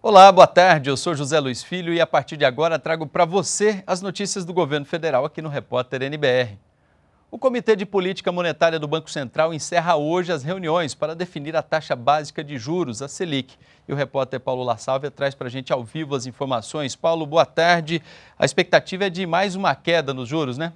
Olá, boa tarde. Eu sou José Luiz Filho e a partir de agora trago para você as notícias do governo federal aqui no Repórter NBR. O Comitê de Política Monetária do Banco Central encerra hoje as reuniões para definir a taxa básica de juros, a Selic. E o repórter Paulo La traz para a gente ao vivo as informações. Paulo, boa tarde. A expectativa é de mais uma queda nos juros, né?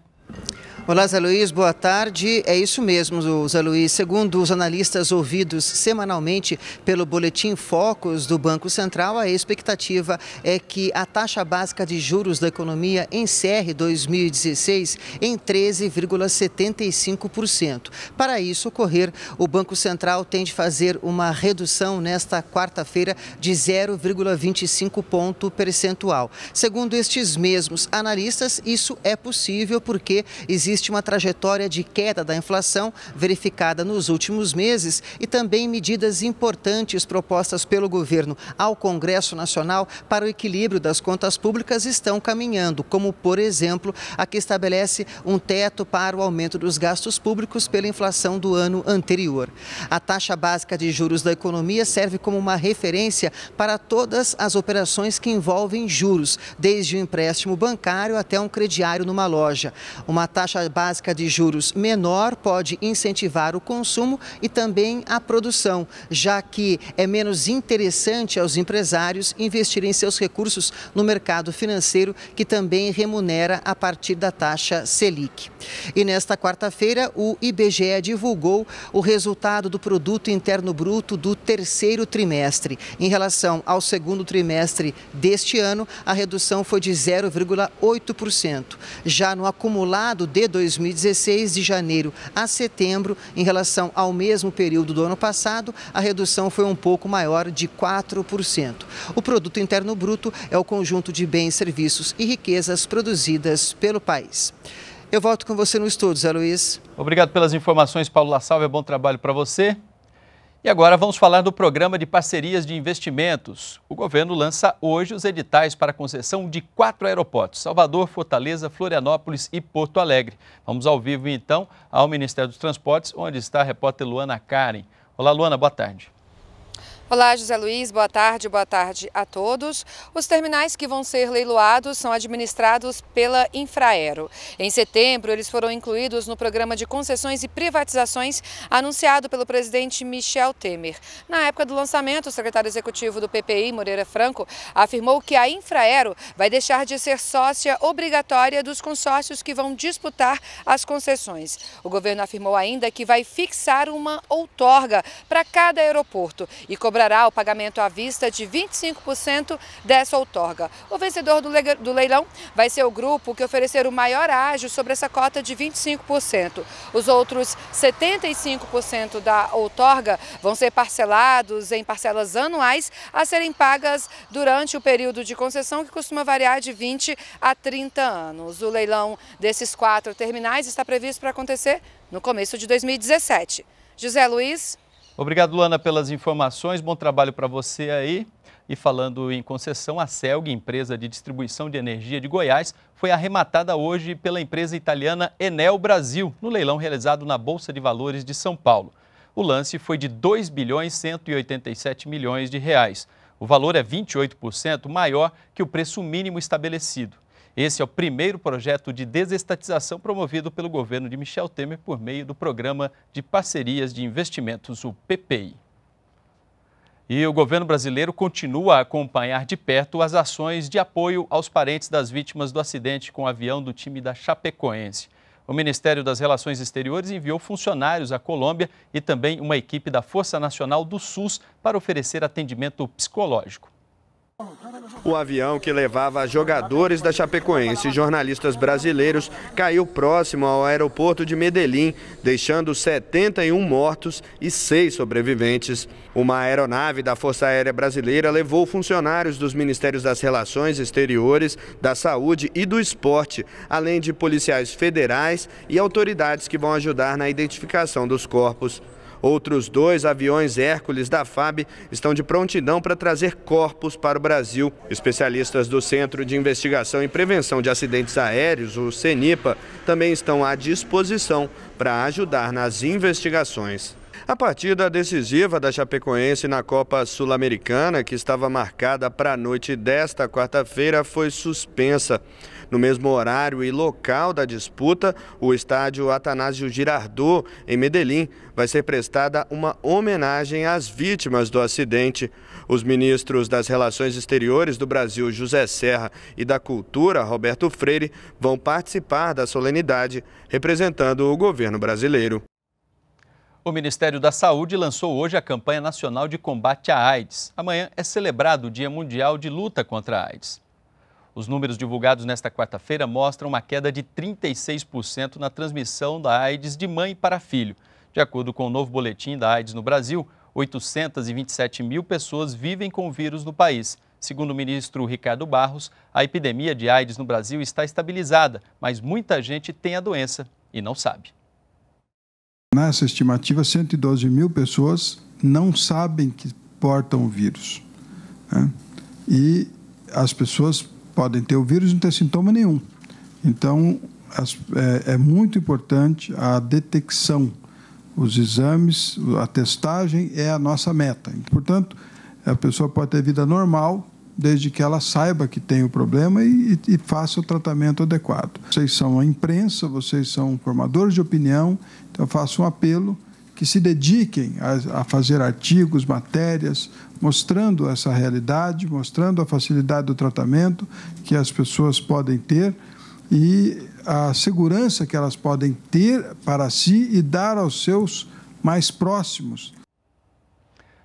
Olá, Zé Luiz, boa tarde. É isso mesmo, Zé Luiz. Segundo os analistas ouvidos semanalmente pelo Boletim Focos do Banco Central, a expectativa é que a taxa básica de juros da economia encerre 2016 em 13,75%. Para isso ocorrer, o Banco Central tem de fazer uma redução nesta quarta-feira de 0,25 ponto percentual. Segundo estes mesmos analistas, isso é possível porque existe existe uma trajetória de queda da inflação verificada nos últimos meses e também medidas importantes propostas pelo governo ao Congresso Nacional para o equilíbrio das contas públicas estão caminhando, como, por exemplo, a que estabelece um teto para o aumento dos gastos públicos pela inflação do ano anterior. A taxa básica de juros da economia serve como uma referência para todas as operações que envolvem juros, desde o um empréstimo bancário até um crediário numa loja. Uma taxa básica de juros menor pode incentivar o consumo e também a produção, já que é menos interessante aos empresários investirem seus recursos no mercado financeiro, que também remunera a partir da taxa Selic. E nesta quarta-feira, o IBGE divulgou o resultado do Produto Interno Bruto do terceiro trimestre. Em relação ao segundo trimestre deste ano, a redução foi de 0,8%. Já no acumulado de 2016, de janeiro a setembro, em relação ao mesmo período do ano passado, a redução foi um pouco maior, de 4%. O produto interno bruto é o conjunto de bens, serviços e riquezas produzidas pelo país. Eu volto com você no estúdio, Zé Luiz. Obrigado pelas informações, Paulo La Salve. É bom trabalho para você. E agora vamos falar do programa de parcerias de investimentos. O governo lança hoje os editais para concessão de quatro aeroportos: Salvador, Fortaleza, Florianópolis e Porto Alegre. Vamos ao vivo então ao Ministério dos Transportes, onde está a repórter Luana Karen. Olá, Luana, boa tarde. Olá, José Luiz, boa tarde, boa tarde a todos. Os terminais que vão ser leiloados são administrados pela Infraero. Em setembro, eles foram incluídos no programa de concessões e privatizações anunciado pelo presidente Michel Temer. Na época do lançamento, o secretário executivo do PPI, Moreira Franco, afirmou que a Infraero vai deixar de ser sócia obrigatória dos consórcios que vão disputar as concessões. O governo afirmou ainda que vai fixar uma outorga para cada aeroporto e cobrar cobrará o pagamento à vista de 25% dessa outorga. O vencedor do leilão vai ser o grupo que oferecer o maior ágio sobre essa cota de 25%. Os outros 75% da outorga vão ser parcelados em parcelas anuais a serem pagas durante o período de concessão, que costuma variar de 20 a 30 anos. O leilão desses quatro terminais está previsto para acontecer no começo de 2017. José Luiz. Obrigado, Luana, pelas informações. Bom trabalho para você aí. E falando em concessão, a CELG, empresa de distribuição de energia de Goiás, foi arrematada hoje pela empresa italiana Enel Brasil, no leilão realizado na Bolsa de Valores de São Paulo. O lance foi de 2 bilhões 187 milhões de reais. O valor é 28% maior que o preço mínimo estabelecido. Esse é o primeiro projeto de desestatização promovido pelo governo de Michel Temer por meio do Programa de Parcerias de Investimentos, o PPI. E o governo brasileiro continua a acompanhar de perto as ações de apoio aos parentes das vítimas do acidente com o avião do time da Chapecoense. O Ministério das Relações Exteriores enviou funcionários à Colômbia e também uma equipe da Força Nacional do SUS para oferecer atendimento psicológico. O avião que levava jogadores da Chapecoense e jornalistas brasileiros caiu próximo ao aeroporto de Medellín, deixando 71 mortos e 6 sobreviventes. Uma aeronave da Força Aérea Brasileira levou funcionários dos Ministérios das Relações Exteriores, da Saúde e do Esporte, além de policiais federais e autoridades que vão ajudar na identificação dos corpos. Outros dois aviões Hércules da FAB estão de prontidão para trazer corpos para o Brasil. Especialistas do Centro de Investigação e Prevenção de Acidentes Aéreos, o CENIPA, também estão à disposição para ajudar nas investigações. A partida decisiva da Chapecoense na Copa Sul-Americana, que estava marcada para a noite desta quarta-feira, foi suspensa. No mesmo horário e local da disputa, o estádio Atanásio Girardot, em Medellín, vai ser prestada uma homenagem às vítimas do acidente. Os ministros das Relações Exteriores do Brasil, José Serra, e da Cultura, Roberto Freire, vão participar da solenidade, representando o governo brasileiro. O Ministério da Saúde lançou hoje a campanha nacional de combate à AIDS. Amanhã é celebrado o Dia Mundial de Luta contra a AIDS. Os números divulgados nesta quarta-feira mostram uma queda de 36% na transmissão da AIDS de mãe para filho. De acordo com o novo boletim da AIDS no Brasil, 827 mil pessoas vivem com o vírus no país. Segundo o ministro Ricardo Barros, a epidemia de AIDS no Brasil está estabilizada, mas muita gente tem a doença e não sabe. Nessa estimativa, 112 mil pessoas não sabem que portam o vírus. Né? E as pessoas podem ter o vírus e não ter sintoma nenhum. Então, as, é, é, muito importante a detecção. Os exames, a testagem é a nossa meta. Portanto, a pessoa pode ter vida normal desde que ela saiba que tem o problema e, e, e faça o tratamento adequado. Vocês são a imprensa, vocês são formadores de opinião, então eu faço um apelo que se dediquem a, a fazer artigos, matérias, mostrando essa realidade, mostrando a facilidade do tratamento que as pessoas podem ter e a segurança que elas podem ter para si e dar aos seus mais próximos.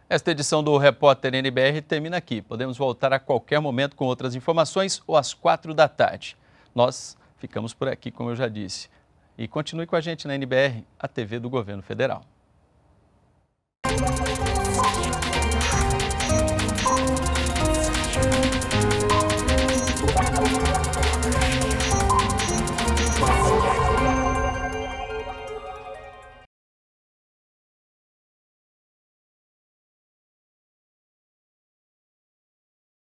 Esta edição do Repórter NBR termina aqui. Podemos voltar a qualquer momento com outras informações ou às quatro da tarde. Nós ficamos por aqui, como eu já disse. E continue com a gente na NBR, a TV do Governo Federal. Thank you.